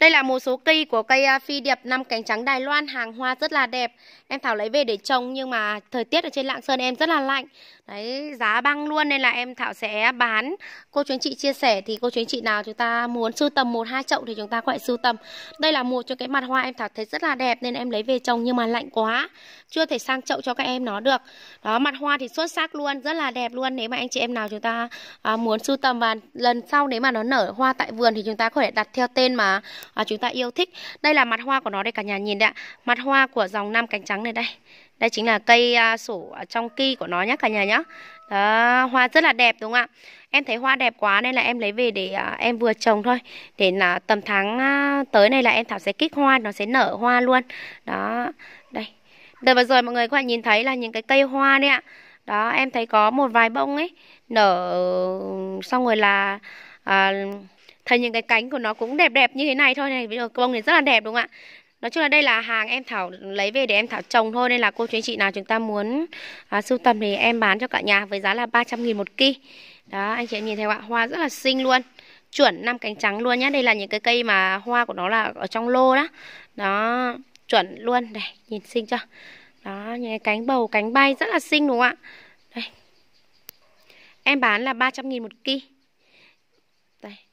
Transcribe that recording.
Đây là một số cây của cây à, phi điệp năm cánh trắng Đài Loan, hàng hoa rất là đẹp. Em Thảo lấy về để trồng nhưng mà thời tiết ở trên Lạng Sơn em rất là lạnh. Đấy, giá băng luôn nên là em Thảo sẽ bán. Cô chú anh chị chia sẻ thì cô chú anh chị nào chúng ta muốn sưu tầm một hai chậu thì chúng ta có thể sưu tầm. Đây là một cho cái mặt hoa em Thảo thấy rất là đẹp nên em lấy về trồng nhưng mà lạnh quá. Chưa thể sang chậu cho các em nó được. Đó, mặt hoa thì xuất sắc luôn, rất là đẹp luôn. Nếu mà anh chị em nào chúng ta à, muốn sưu tầm và lần sau nếu mà nó nở hoa tại vườn thì chúng ta có thể đặt theo tên mà à, chúng ta yêu thích đây là mặt hoa của nó đây cả nhà nhìn đấy ạ mặt hoa của dòng nam cánh trắng này đây đây chính là cây à, sổ trong ki của nó nhé cả nhà nhé đó, hoa rất là đẹp đúng không ạ em thấy hoa đẹp quá nên là em lấy về để à, em vừa trồng thôi để là tầm tháng à, tới này là em thảo sẽ kích hoa nó sẽ nở hoa luôn đó đây đợt vừa rồi mọi người có thể nhìn thấy là những cái cây hoa đấy ạ đó em thấy có một vài bông ấy nở xong rồi là à, thấy những cái cánh của nó cũng đẹp đẹp như thế này thôi này bây giờ bông này rất là đẹp đúng không ạ Nói chung là đây là hàng em Thảo lấy về để em Thảo trồng thôi Nên là cô chú anh chị nào chúng ta muốn à, sưu tầm thì em bán cho cả nhà với giá là 300 nghìn một ký Đó anh chị em nhìn thấy ạ, hoa rất là xinh luôn Chuẩn năm cánh trắng luôn nhé Đây là những cái cây mà hoa của nó là ở trong lô đó Đó chuẩn luôn Đây nhìn xinh chưa Đó những cái cánh bầu cánh bay rất là xinh đúng không ạ Đây Em bán là 300 nghìn một ký Đây